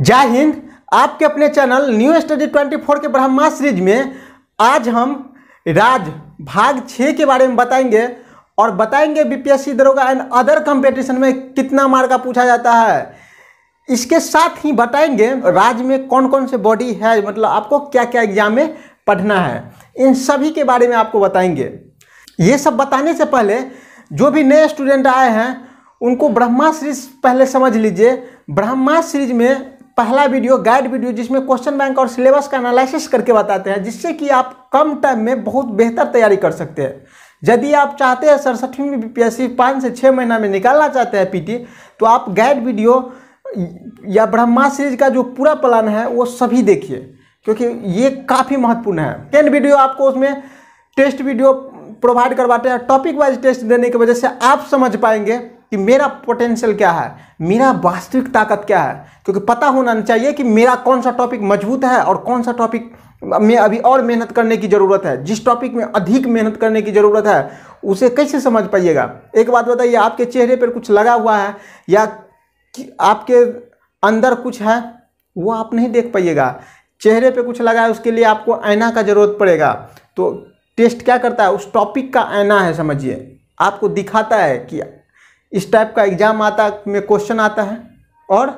जय हिंद आपके अपने चैनल न्यू स्टडी 24 के ब्रह्मा सीरीज में आज हम राज भाग छः के बारे में बताएंगे और बताएंगे बीपीएससी दरोगा एंड अदर कंपटीशन में कितना मार्ग का पूछा जाता है इसके साथ ही बताएंगे राज्य में कौन कौन से बॉडी है मतलब आपको क्या क्या एग्जाम में पढ़ना है इन सभी के बारे में आपको बताएंगे ये सब बताने से पहले जो भी नए स्टूडेंट आए हैं उनको ब्रह्मा सीरीज पहले समझ लीजिए ब्रह्मा सीरीज में पहला वीडियो गाइड वीडियो जिसमें क्वेश्चन बैंक और सिलेबस का एनालिसिस करके बताते हैं जिससे कि आप कम टाइम में बहुत बेहतर तैयारी कर सकते हैं यदि आप चाहते हैं सड़सठवीं बीपीएससी पाँच से छः महीना में निकालना चाहते हैं पीटी तो आप गाइड वीडियो या ब्रह्मा सीरीज का जो पूरा प्लान है वो सभी देखिए क्योंकि ये काफ़ी महत्वपूर्ण है टेन वीडियो आपको उसमें टेस्ट वीडियो प्रोवाइड करवाते हैं टॉपिक वाइज टेस्ट देने की वजह से आप समझ पाएंगे कि मेरा पोटेंशियल क्या है मेरा वास्तविक ताकत क्या है क्योंकि पता होना चाहिए कि मेरा कौन सा टॉपिक मजबूत है और कौन सा टॉपिक में अभी और मेहनत करने की ज़रूरत है जिस टॉपिक में अधिक मेहनत करने की ज़रूरत है उसे कैसे समझ पाइएगा एक बात बताइए आपके चेहरे पर कुछ लगा हुआ है या आपके अंदर कुछ है वो आप नहीं देख पाइएगा चेहरे पे कुछ लगा है उसके लिए आपको आईना का ज़रूरत पड़ेगा तो टेस्ट क्या करता है उस टॉपिक का आईना है समझिए आपको दिखाता है कि इस टाइप का एग्ज़ाम आता में क्वेश्चन आता है और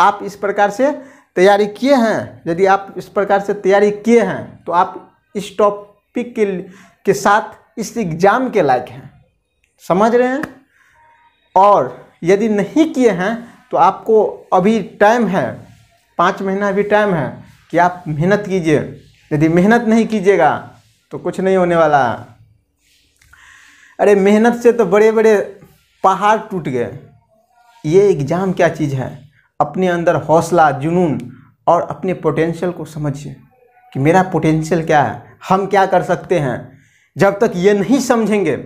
आप इस प्रकार से तैयारी किए हैं यदि आप इस प्रकार से तैयारी किए हैं तो आप इस टॉपिक के के साथ इस एग्ज़ाम के लायक हैं समझ रहे हैं और यदि नहीं किए हैं तो आपको अभी टाइम है पाँच महीना अभी टाइम है कि आप मेहनत कीजिए यदि मेहनत नहीं कीजिएगा तो कुछ नहीं होने वाला अरे मेहनत से तो बड़े बड़े पहाड़ टूट गए ये एग्ज़ाम क्या चीज़ है अपने अंदर हौसला जुनून और अपने पोटेंशियल को समझिए कि मेरा पोटेंशियल क्या है हम क्या कर सकते हैं जब तक ये नहीं समझेंगे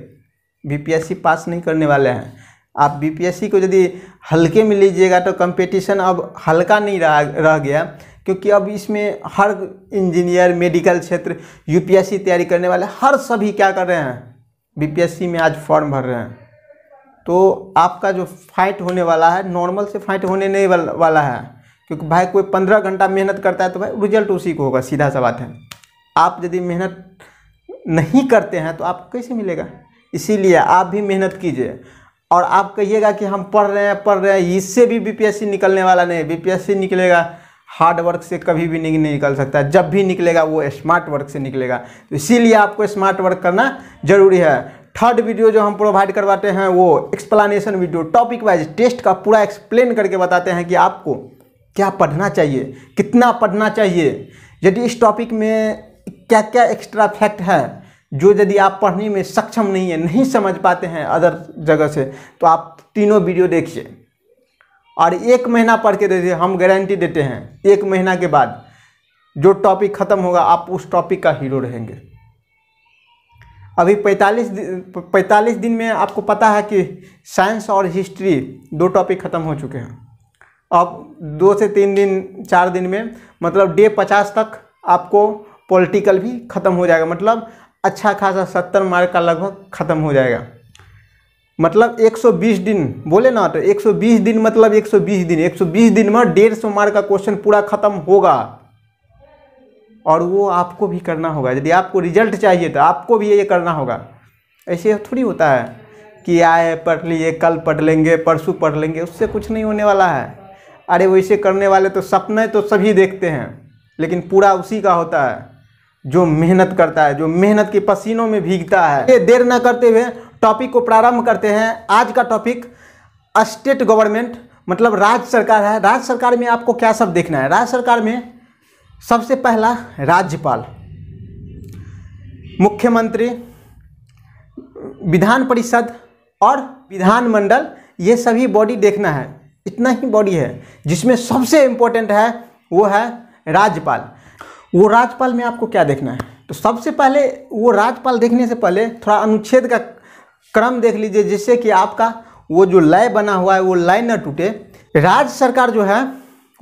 बीपीएससी पास नहीं करने वाले हैं आप बीपीएससी को यदि हल्के में लीजिएगा तो कंपटीशन अब हल्का नहीं रह रह गया क्योंकि अब इसमें हर इंजीनियर मेडिकल क्षेत्र यूपीएससी तैयारी करने वाले हर सभी क्या कर रहे हैं बीपीएससी में आज फॉर्म भर रहे हैं तो आपका जो फाइट होने वाला है नॉर्मल से फाइट होने नहीं वाला है क्योंकि भाई कोई पंद्रह घंटा मेहनत करता है तो भाई रिजल्ट उसी को होगा सीधा सा बात है आप यदि मेहनत नहीं करते हैं तो आपको कैसे मिलेगा इसीलिए आप भी मेहनत कीजिए और आप कहिएगा कि हम पढ़ रहे हैं पढ़ रहे हैं इससे भी बीपीएससी निकलने वाला नहीं बीपीएससी निकलेगा हार्ड वर्क से कभी भी नहीं निकल सकता जब भी निकलेगा वो स्मार्ट वर्क से निकलेगा तो इसीलिए आपको स्मार्ट वर्क करना ज़रूरी है थर्ड वीडियो जो हम प्रोवाइड करवाते हैं वो explanation video topic wise test का पूरा एक्सप्लेन करके बताते हैं कि आपको क्या पढ़ना चाहिए कितना पढ़ना चाहिए यदि इस टॉपिक में क्या क्या एक्स्ट्रा फैक्ट है जो यदि आप पढ़ने में सक्षम नहीं है नहीं समझ पाते हैं अदर जगह से तो आप तीनों वीडियो देखिए और एक महीना पढ़ के देखिए हम गारंटी देते हैं एक महीना के बाद जो टॉपिक ख़त्म होगा आप उस टॉपिक का हीरो रहेंगे अभी 45 45 दिन में आपको पता है कि साइंस और हिस्ट्री दो टॉपिक ख़त्म हो चुके हैं अब दो से तीन दिन चार दिन में मतलब डे पचास तक आपको पॉलिटिकल भी ख़त्म हो जाएगा मतलब अच्छा खासा सत्तर मार्क का लगभग ख़त्म हो जाएगा मतलब 120 दिन बोले ना तो 120 दिन मतलब 120 दिन 120 दिन में डेढ़ सौ मार्क का क्वेश्चन पूरा ख़त्म होगा और वो आपको भी करना होगा यदि आपको रिजल्ट चाहिए तो आपको भी ये करना होगा ऐसे थोड़ी होता है कि आए पढ़ लिए कल पढ़ लेंगे परसों पढ़ लेंगे उससे कुछ नहीं होने वाला है अरे वैसे करने वाले तो सपने तो सभी देखते हैं लेकिन पूरा उसी का होता है जो मेहनत करता है जो मेहनत के पसीनों में भीगता है ये देर न करते हुए टॉपिक को प्रारंभ करते हैं आज का टॉपिक स्टेट गवर्नमेंट मतलब राज्य सरकार है राज्य सरकार में आपको क्या सब देखना है राज्य सरकार में सबसे पहला राज्यपाल मुख्यमंत्री विधान परिषद और विधानमंडल ये सभी बॉडी देखना है इतना ही बॉडी है जिसमें सबसे इम्पोर्टेंट है वो है राज्यपाल वो राज्यपाल में आपको क्या देखना है तो सबसे पहले वो राज्यपाल देखने से पहले थोड़ा अनुच्छेद का क्रम देख लीजिए जिससे कि आपका वो जो लय बना हुआ है वो लय न टूटे राज्य सरकार जो है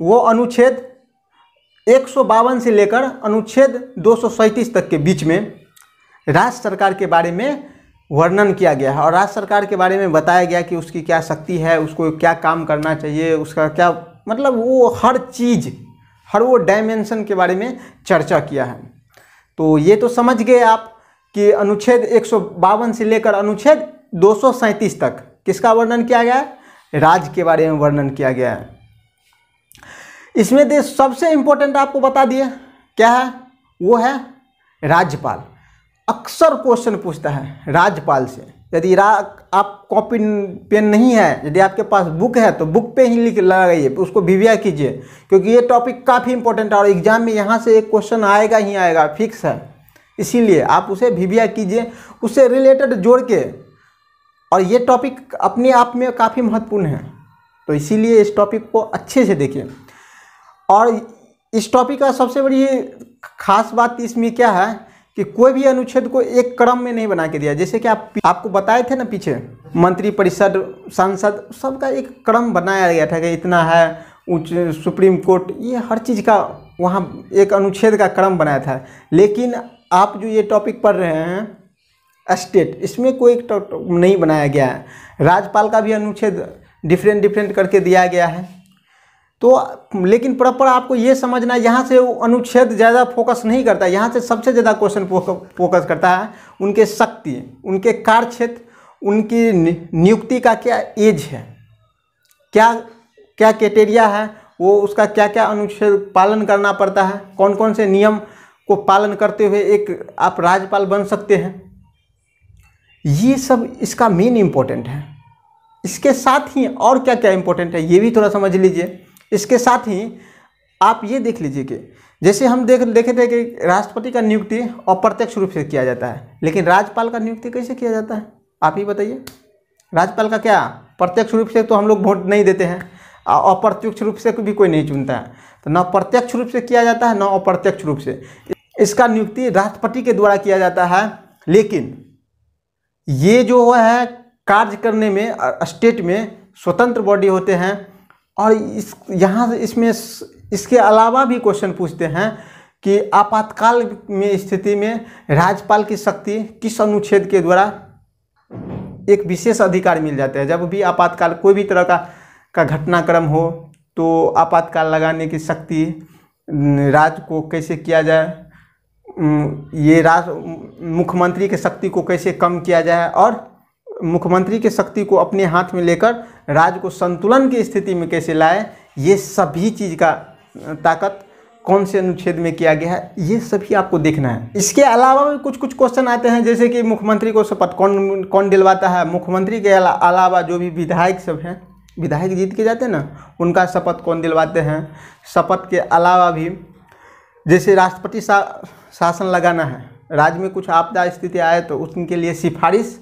वो अनुच्छेद एक से लेकर अनुच्छेद दो तक के बीच में राज्य सरकार के बारे में वर्णन किया गया है और राज्य सरकार के बारे में बताया गया कि उसकी क्या शक्ति है उसको क्या काम करना चाहिए उसका क्या मतलब वो हर चीज़ हर वो डायमेंशन के बारे में चर्चा किया है तो ये तो समझ गए आप कि अनुच्छेद एक से लेकर अनुच्छेद दो तक किसका वर्णन किया गया है राज्य के बारे में वर्णन किया गया है इसमें देश सबसे इम्पोर्टेंट आपको बता दिए क्या है वो है राज्यपाल अक्सर क्वेश्चन पूछता है राज्यपाल से यदि रा आप कॉपी पेन नहीं है यदि आपके पास बुक है तो बुक पे ही लिख लगाइए उसको विव्या कीजिए क्योंकि ये टॉपिक काफ़ी इंपॉर्टेंट है और एग्जाम में यहाँ से एक क्वेश्चन आएगा ही आएगा फिक्स है इसीलिए आप उसे विव्या कीजिए उससे रिलेटेड जोड़ के और ये टॉपिक अपने आप में काफ़ी महत्वपूर्ण है तो इसीलिए इस टॉपिक को अच्छे से देखिए और इस टॉपिक का सबसे बड़ी खास बात इसमें क्या है कि कोई भी अनुच्छेद को एक क्रम में नहीं बना के दिया जैसे कि आप आपको बताए थे ना पीछे मंत्री परिषद सांसद सबका एक क्रम बनाया गया था कि इतना है उच्च सुप्रीम कोर्ट ये हर चीज़ का वहाँ एक अनुच्छेद का क्रम बनाया था लेकिन आप जो ये टॉपिक पढ़ रहे हैं स्टेट इसमें कोई नहीं बनाया गया है राज्यपाल का भी अनुच्छेद डिफरेंट डिफरेंट करके दिया गया है तो लेकिन प्रॉपर आपको ये समझना है यहाँ से अनुच्छेद ज़्यादा फोकस नहीं करता यहाँ से सबसे ज़्यादा क्वेश्चन फोकस करता है उनके शक्ति उनके कार्य क्षेत्र उनकी नियुक्ति का क्या एज है क्या क्या क्राइटेरिया है वो उसका क्या क्या अनुच्छेद पालन करना पड़ता है कौन कौन से नियम को पालन करते हुए एक आप राज्यपाल बन सकते हैं ये सब इसका मेन इम्पोर्टेंट है इसके साथ ही और क्या क्या इम्पोर्टेंट है ये भी थोड़ा समझ लीजिए इसके साथ ही आप ये देख लीजिए कि जैसे हम देख देखे थे कि राष्ट्रपति का नियुक्ति अप्रत्यक्ष रूप से किया जाता है लेकिन राज्यपाल का नियुक्ति कैसे किया जाता है आप ही बताइए राज्यपाल का क्या प्रत्यक्ष रूप से तो हम लोग वोट नहीं देते हैं अप्रत्यक्ष रूप से भी कोई नहीं चुनता है तो न प्रत्यक्ष रूप से किया जाता है न अप्रत्यक्ष रूप से इसका नियुक्ति राष्ट्रपति के द्वारा किया जाता है लेकिन ये जो है कार्य करने में स्टेट में स्वतंत्र बॉडी होते हैं और इस यहाँ इसमें इसके अलावा भी क्वेश्चन पूछते हैं कि आपातकाल में स्थिति में राज्यपाल की शक्ति किस अनुच्छेद के द्वारा एक विशेष अधिकार मिल जाता है जब भी आपातकाल कोई भी तरह का का घटनाक्रम हो तो आपातकाल लगाने की शक्ति राज को कैसे किया जाए ये राज मुख्यमंत्री के शक्ति को कैसे कम किया जाए और मुख्यमंत्री के शक्ति को अपने हाथ में लेकर राज्य को संतुलन की स्थिति में कैसे लाए ये सभी चीज़ का ताकत कौन से अनुच्छेद में किया गया है ये सभी आपको देखना है इसके अलावा भी कुछ कुछ क्वेश्चन आते हैं जैसे कि मुख्यमंत्री को शपथ कौन कौन दिलवाता है मुख्यमंत्री के अलावा जो भी विधायक सब हैं विधायक जीत के जाते हैं ना उनका शपथ कौन दिलवाते हैं शपथ के अलावा भी जैसे राष्ट्रपति शासन लगाना है राज्य में कुछ आपदा स्थिति आए तो उनके लिए सिफारिश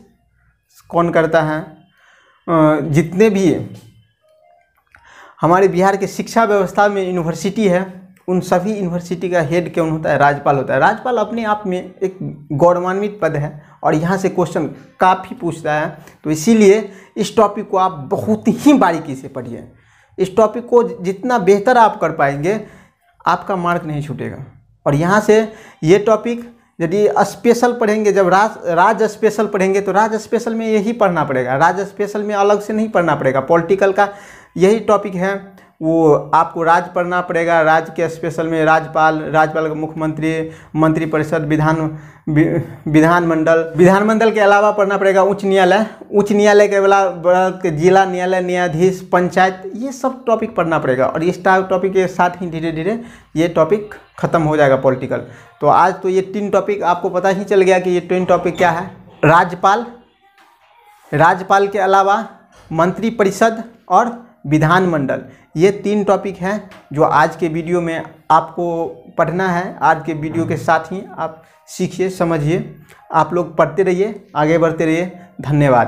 कौन करता है जितने भी हमारे बिहार के शिक्षा व्यवस्था में यूनिवर्सिटी है उन सभी यूनिवर्सिटी का हेड कौन होता है राज्यपाल होता है राज्यपाल अपने आप में एक गौरवान्वित पद है और यहाँ से क्वेश्चन काफ़ी पूछता है तो इसीलिए इस टॉपिक को आप बहुत ही बारीकी से पढ़िए इस टॉपिक को जितना बेहतर आप कर पाएंगे आपका मार्क नहीं छूटेगा और यहाँ से ये टॉपिक यदि स्पेशल पढ़ेंगे जब राज राज स्पेशल पढ़ेंगे तो राज स्पेशल में यही पढ़ना पड़ेगा राज स्पेशल में अलग से नहीं पढ़ना पड़ेगा पॉलिटिकल का यही टॉपिक है वो आपको राज्य पढ़ना पड़ेगा राज्य के स्पेशल में राज्यपाल राज्यपाल का मुख्यमंत्री मंत्रिपरिषद विधान विधानमंडल विधानमंडल के अलावा पढ़ना पड़ेगा उच्च न्यायालय उच्च न्यायालय के वाला जिला न्यायालय न्यायाधीश पंचायत ये सब टॉपिक पढ़ना पड़ेगा और इस टॉपिक के साथ ही धीरे धीरे ये टॉपिक ख़त्म हो जाएगा पॉलिटिकल तो आज तो ये तीन टॉपिक आपको पता ही चल गया कि ये तीन टॉपिक क्या है राज्यपाल राज्यपाल के अलावा मंत्रिपरिषद और विधानमंडल ये तीन टॉपिक हैं जो आज के वीडियो में आपको पढ़ना है आज के वीडियो के साथ ही आप सीखिए समझिए आप लोग पढ़ते रहिए आगे बढ़ते रहिए धन्यवाद